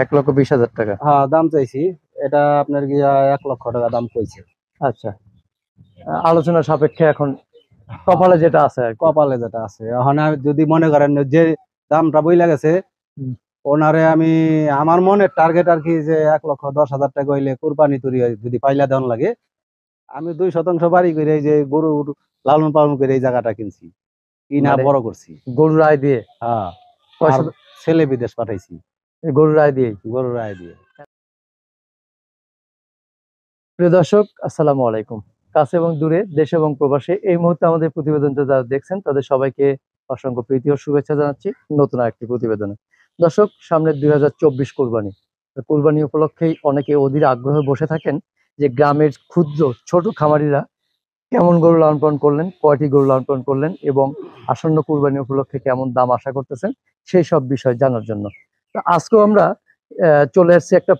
এক লক্ষ বিশ হাজার টাকা হ্যাঁ দাম চাইছি এটা আপনার গিয়া এক লক্ষ টাকা দাম কইছে আচ্ছা আলোচনা সাপেক্ষে এখন কপালে যেটা আছে কপালে যেটা আছে এখন যদি মনে করেন যে দামটা বইলা গেছে ওনারে আমি আমার মনে টার্গেট আর কি যে এক লক্ষ দশ হাজার টাকা হইলে কোরবানি তৈরি যদি পাইলা দেন লাগে আমি দুই শতাংশ বাড়ি করে যে গরু লালন পালন করে এই জায়গাটা কিনছি কিনা মানে বড় করছি গরুর আয় দিয়ে হ্যাঁ ছেলে বিদেশ পাঠাইছি গরুর রায় দিয়েই গরুর রায় দিয়ে প্রিয় দর্শক আসসালামু আলাইকুম কাছে এবং দূরে দেশ এবং প্রবাসে এই মুহূর্তে আমাদের প্রতিবেদনটা যারা দেখছেন তাদের সবাইকে অসংখ্য প্রীতি ও শুভেচ্ছা জানাচ্ছি নতুন একটি প্রতিবেদনে দর্শক সামনে দুই হাজার চব্বিশ কোরবানি কোরবানি উপলক্ষেই অনেকে অধীর আগ্রহে বসে থাকেন যে গ্রামের ক্ষুদ্র ছোট খামারিরা কেমন গরু লালন পালন করলেন কয়টি গরু লালন পালন করলেন এবং আসন্ন কোরবানি উপলক্ষে কেমন দাম আশা করতেছেন সেই সব বিষয় জানার জন্য আজকেও আমরা চলে এসেছি একটা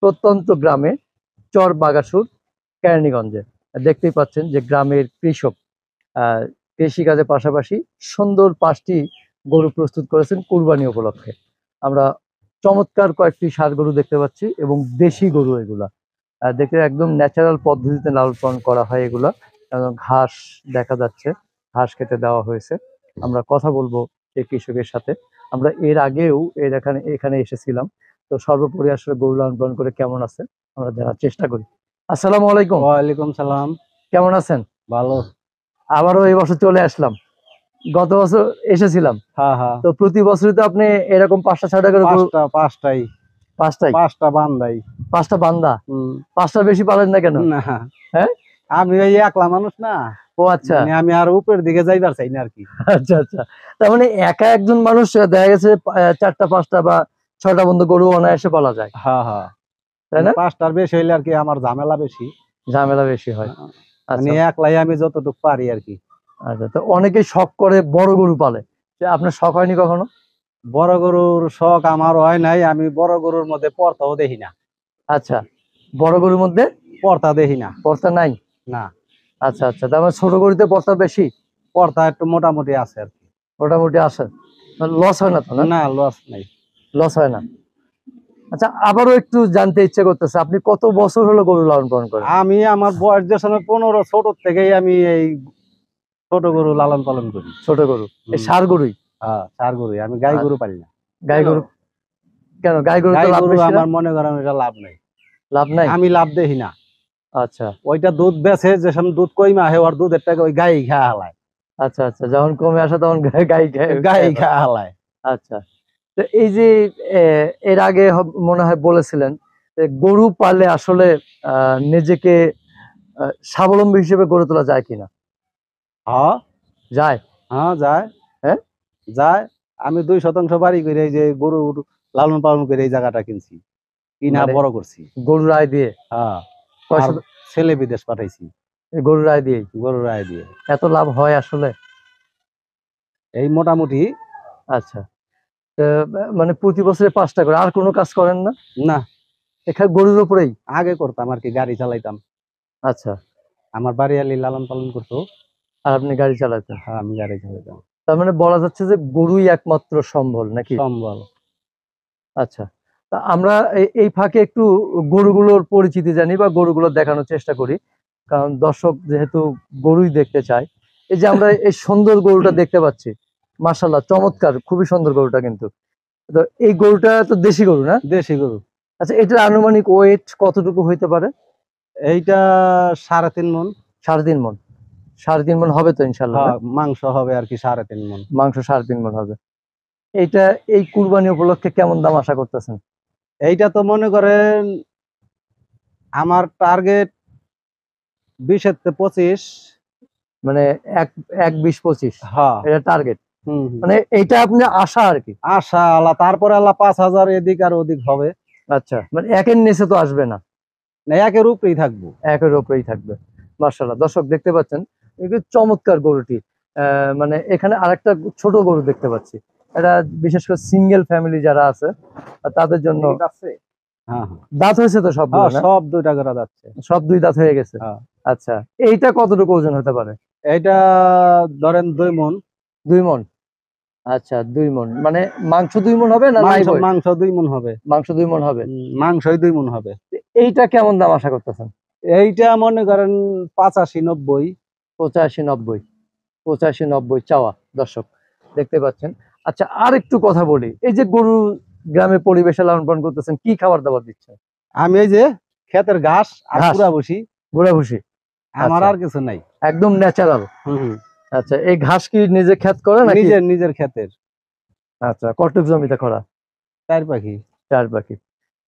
প্রত্যন্ত গ্রামে চর বাগাসুর কেরানীগঞ্জে দেখতেই পাচ্ছেন যে গ্রামের কৃষক কৃষিকাজের পাশাপাশি সুন্দর পাঁচটি গরু প্রস্তুত করেছেন কুরবানি উপলক্ষে আমরা চমৎকার কয়েকটি সার গরু দেখতে পাচ্ছি এবং দেশি গরু এগুলা দেখতে একদম ন্যাচারাল পদ্ধতিতে লালন পালন করা হয় এগুলা ঘাস দেখা যাচ্ছে ঘাস খেতে দেওয়া হয়েছে আমরা কথা বলবো এই কৃষকের সাথে আমরা এর আগেও এর এখানে এখানে এসেছিলাম তো সর্বোপরি আসলে গরু লালন পালন করে কেমন আছে আমরা জানার চেষ্টা করি আসসালামু আলাইকুম ওয়ালাইকুম সালাম কেমন আছেন ভালো আবারও এই বছর চলে আসলাম গত বছর এসেছিলাম হ্যাঁ হ্যাঁ তো প্রতি বছরই তো আপনি এরকম পাঁচটা ছয়টা করে পাঁচটা পাঁচটাই পাঁচটাই পাঁচটা বান্দাই পাঁচটা বান্দা পাঁচটা বেশি পালেন না কেন না হ্যাঁ আমি ওই একলা মানুষ না ও আচ্ছা মানে আমি আর উপরের দিকে যাইবার চাই না আর কি আচ্ছা আচ্ছা তার মানে একা একজন মানুষ দেখা গেছে চারটা পাঁচটা বা ছটা বন্ধু গরু অনায়াসে পালা যায় হ্যাঁ হ্যাঁ আমি পারি আর কি আচ্ছা তো অনেকে শখ করে বড় গরু পালে আপনার শখ হয়নি কখনো বড় গরুর শখ আমার হয় নাই আমি বড় গরুর মধ্যে পর্দাও দেখি না আচ্ছা বড় গরুর মধ্যে পর্তা দেখি না পর্দা নাই না আচ্ছা আচ্ছা তারপর মানে ছোট গরুতে পর্তা বেশি পর্তা একটু মোটামুটি আছে আর কি মোটামুটি আছে লস হয় না তাহলে না লস নাই লস হয় না আচ্ছা আবারও একটু জানতে ইচ্ছে করতেছে আপনি কত বছর হলো গরু লালন পালন করেন আমি আমার বয়স যে সময় পনেরো ছোট থেকেই আমি এই ছোট গরু লালন পালন করি ছোট গরু এই সার গরুই হ্যাঁ সার গরুই আমি গাই হ্যাঁ। গরু পারি না গাই গরু কেন গাই গরু আমার মনে করেন এটা লাভ নাই লাভ নাই আমি লাভ দেখি না আচ্ছা ওইটা দুধ বেছে যে দুধ কইমা হয় ওর দুধের টাকা ওই গাই খেয়া হালায় আচ্ছা আচ্ছা যখন কমে আসে তখন গাই গাই খেয়া হালায় আচ্ছা এই যে এর আগে মনে হয় বলেছিলেন গরু পালে আসলে নিজেকে স্বাবলম্বী হিসেবে গড়ে তোলা যায় কিনা হ্যাঁ যায় হ্যাঁ যায় হ্যাঁ যায় আমি দুই শতাংশ বাড়ি করে এই যে গরু লালন পালন করে এই জায়গাটা কিনছি কিনা মানে বড় করছি গরুর রায় দিয়ে হ্যাঁ ছেলে বিদেশ পাঠাইছি গরু রায় দিয়েছি গরু রায় দিয়ে এত লাভ হয় আসলে এই মোটামুটি আচ্ছা মানে প্রতি বছরে পাঁচটা করে আর কোনো কাজ করেন না না এখানে গরুর উপরেই আগে করতাম আর কি গাড়ি চালাইতাম আচ্ছা আমার বাড়ি আলি লালন পালন করতো আর আপনি গাড়ি চালাতেন হ্যাঁ আমি গাড়ি চালাতাম তার মানে বলা যাচ্ছে যে গরুই একমাত্র সম্বল নাকি সম্বল আচ্ছা তা আমরা এই ফাঁকে একটু গরুগুলোর পরিচিতি জানি বা গরুগুলো দেখানোর চেষ্টা করি কারণ দর্শক যেহেতু গরুই দেখতে চায় এই যে আমরা এই সুন্দর গরুটা দেখতে পাচ্ছি মাসাল্লাহ চমৎকার খুবই সুন্দর গরুটা কিন্তু তো এই গরুটা তো দেশি গরু না দেশি গরু আচ্ছা এটার আনুমানিক ওয়েট কতটুকু হইতে পারে এইটা সাড়ে তিন মন সাড়ে তিন মন সাড়ে তিন মন হবে তো ইনশাল্লাহ হ্যাঁ, মাংস হবে আর কি সাড়ে তিন মন মাংস সাড়ে তিন মন হবে এইটা এই কুরবানি উপলক্ষে কেমন দাম আশা করতেছেন এইটা তো মনে করেন আমার টার্গেট বিশের পঁচিশ মানে এক এক বিশ পঁচিশ হ্যাঁ টার্গেট মানে এইটা আপনি আশা আর কি আশা আল্লাহ তারপরে আল্লাহ পাঁচ হাজার এদিক আর ওদিক হবে আচ্ছা মানে একের নিচে তো আসবে না না একের উপরেই থাকবো একের উপরেই থাকবে মার্শাল্লাহ দর্শক দেখতে পাচ্ছেন চমৎকার গরুটি মানে এখানে আরেকটা ছোট গরু দেখতে পাচ্ছি এটা বিশেষ করে সিঙ্গেল ফ্যামিলি যারা আছে তাদের জন্য হ্যাঁ, হ্যাঁ। দাঁত হয়েছে তো সব হ্যাঁ, সব দুইটা করে যাচ্ছে সব দুই দাঁত হয়ে গেছে আচ্ছা এইটা কতটুকু ওজন হতে পারে এটা ধরেন দুই মন দুই মন আচ্ছা দুই মন মানে মাংস দুই মন হবে না মাংস দুই মন হবে মাংস দুই মন হবে মাংসই দুই মন হবে এইটা কেমন দাম আশা করতেছেন এইটা মনে করেন পঁচাশি নব্বই পঁচাশি নব্বই পঁচাশি নব্বই চাওয়া দর্শক দেখতে পাচ্ছেন আচ্ছা আর একটু কথা বলি এই যে গরু গ্রামে পরিবেশে লালন পালন করতেছেন কি খাবার দাবার দিচ্ছেন আমি এই যে ক্ষেতের ঘাস আর ভুসি ভুসি আমার আচ্ছা। আর কিছু নাই একদম ন্যাচারাল আচ্ছা এই ঘাস কি নিজে খেত করে না নিজের নিজের ক্ষেতের আচ্ছা কটক জমিতে করা চার পাখি চার পাখি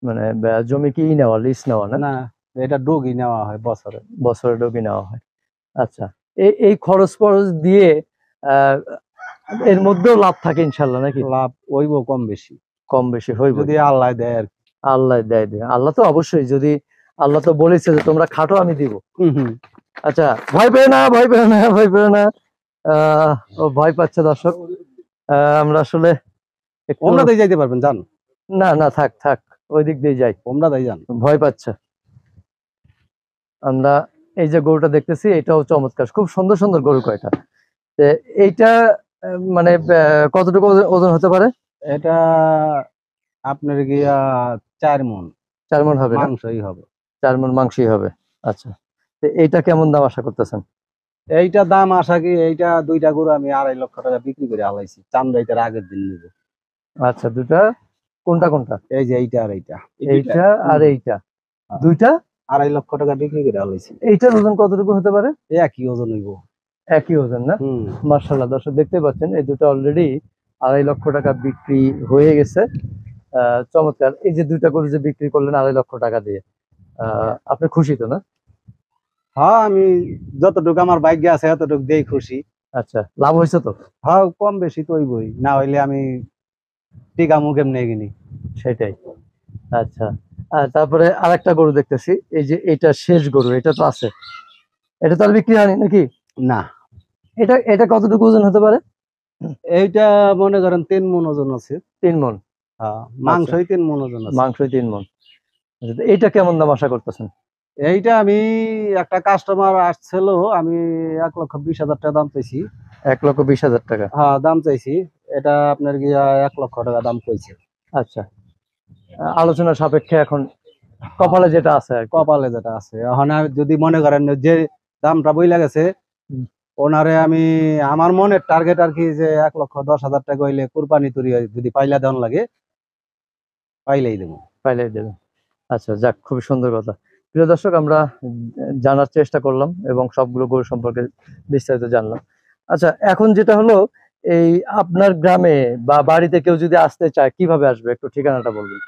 মানে জমি কি নেওয়া লিস নেওয়া না না এটা ডগি নেওয়া হয় বছরে বছরে ডগি নেওয়া হয় আচ্ছা এই এই খরচ দিয়ে এর মধ্যেও লাভ থাকে ইনশাল্লাহ নাকি লাভ হইব কম বেশি কম বেশি হইব যদি আল্লাহ দেয় আর আল্লাহ দেয় দেয় আল্লাহ তো অবশ্যই যদি আল্লাহ তো বলেছে যে তোমরা খাটো আমি দিব আচ্ছা ভয় পেয়ে না ভয় পেয়ে না ভয় পেয়ে না ভয় পাচ্ছে দর্শক আমরা আসলে ওমরা দিয়ে যাইতে পারবেন জান না না থাক থাক ওই দিক দিয়ে যাই ওমরা দিয়ে যান ভয় পাচ্ছে আমরা এই যে গরুটা দেখতেছি এটাও চমৎকার খুব সুন্দর সুন্দর গরু কয়টা এইটা মানে আচ্ছা। কতটুকু ওজন হতে পারে এটা আপনার গিয়া চার মন চার মন হবে মাংসই হবে চার মন মাংসই হবে আচ্ছা তো এইটা কেমন দাম আশা করতেছেন এইটা দাম আশা কি এইটা দুইটা গরু আমি আড়াই লক্ষ টাকা বিক্রি করে আলাইছি চান্দাইটার আগের দিন নিব আচ্ছা দুটা কোনটা কোনটা এই যে এইটা আর এইটা এইটা আর এইটা হ্যাঁ। দুইটা আড়াই লক্ষ টাকা বিক্রি করে আলাইছি এইটার ওজন কতটুকু হতে পারে একই ওজন হইব একই ওজন না মার্শাল্লাহ দর্শক দেখতে পাচ্ছেন এই দুটো অলরেডি আড়াই লক্ষ টাকা বিক্রি হয়ে গেছে চমৎকার এই যে দুইটা গরু যে বিক্রি করলেন আড়াই লক্ষ টাকা দিয়ে আপনি খুশি তো না হ্যাঁ আমি যতটুকু আমার ভাগ্য আছে এতটুকু দিয়ে খুশি আচ্ছা লাভ হয়েছে তো হ্যাঁ কম বেশি তো ওই না হইলে আমি টিকা মুখে নেগিনি সেটাই আচ্ছা তারপরে আর একটা গরু দেখতেছি এই যে এটা শেষ গরু এটা তো আছে এটা তো আর বিক্রি হয়নি নাকি না এটা এটা কতটুকু ওজন হতে পারে এইটা মনে করেন তিন মন ওজন আছে তিন মন হ্যাঁ, মাংসই তিন মন ওজন আছে মাংসই তিন মন আচ্ছা, এইটা কেমন দাম আশা করতেছেন এইটা আমি একটা কাস্টমার আসছিল আমি এক লক্ষ বিশ হাজার টাকা দাম চাইছি এক লক্ষ বিশ হাজার টাকা হ্যাঁ দাম চাইছি এটা আপনার গিয়া এক লক্ষ টাকা দাম কইছে আচ্ছা আলোচনা সাপেক্ষে এখন কপালে যেটা আছে কপালে যেটা আছে এখন যদি মনে করেন যে দামটা বই লাগেছে ওনারে আমি আমার মনের টার্গেট আর কি যে এক লক্ষ দশ হাজার টাকা হইলে কুরবানি তুরি যদি পাইলা দেওয়া লাগে পাইলেই দেবো পাইলেই দেবো আচ্ছা যাক খুবই সুন্দর কথা প্রিয় দর্শক আমরা জানার চেষ্টা করলাম এবং সবগুলো গরু সম্পর্কে বিস্তারিত জানলাম আচ্ছা এখন যেটা হলো এই আপনার গ্রামে বা বাড়িতে কেউ যদি আসতে চায় কিভাবে আসবে একটু ঠিকানাটা বলবেন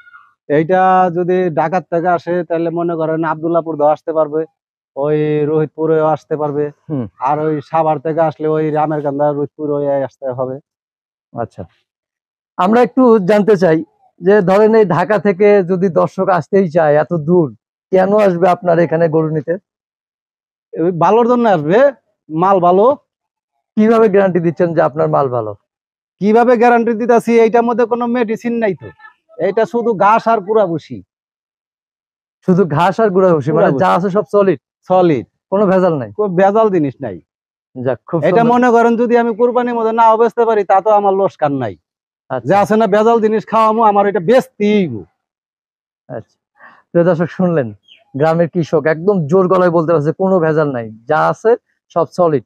এইটা যদি ডাকাত থেকে আসে তাহলে মনে করেন আবদুল্লাপুর দেওয়া আসতে পারবে ওই রোহিতপুর আসতে পারবে আর ওই সাভার থেকে আসলে ওই রামের কান্দা রোহিতপুর আসতে হবে আচ্ছা আমরা একটু জানতে চাই যে ধরেন এই ঢাকা থেকে যদি দর্শক আসতেই চায় এত দূর কেন আসবে আপনার এখানে গরু নিতে ভালোর জন্য আসবে মাল ভালো কিভাবে গ্যারান্টি দিচ্ছেন যে আপনার মাল ভালো কিভাবে গ্যারান্টি দিতেছি এইটার মধ্যে কোনো মেডিসিন নাই তো এটা শুধু ঘাস আর পুরা বসি শুধু ঘাস আর গুঁড়া বসি মানে যা আছে সব সলিড সলিড কোনো ভেজাল নাই কোনো ভেজাল জিনিস নাই যাক খুব এটা মনে করেন যদি আমি কোরবানির মধ্যে না বেচতে পারি তা তো আমার লোসকান নাই আচ্ছা। যে আছে না ভেজাল জিনিস খাওয়ামো আমার এটা বেচতেই আচ্ছা দর্শক শুনলেন গ্রামের কৃষক একদম জোর গলায় বলতে পারছে কোনো ভেজাল নাই যা আছে সব সলিড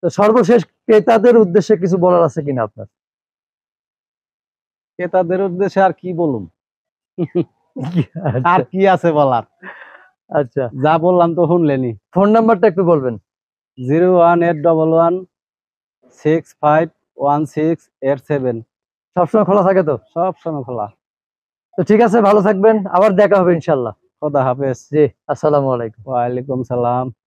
তো সর্বশেষ ক্রেতাদের উদ্দেশ্যে কিছু বলার আছে কিনা আপনার ক্রেতাদের উদ্দেশ্যে আর কি বলুন আর কি আছে বলার আচ্ছা যা বললাম তো শুনলেনি ফোন নাম্বারটা একটু বলবেন zero one eight double one six five one six eight seven সবসময় খোলা থাকে তো সবসময় খোলা তো ঠিক আছে ভালো থাকবেন আবার দেখা হবে ইনশাল্লাহ খোদা হাফেজ জি আসসালামু আলাইকুম ওয়ালাইকুম সালাম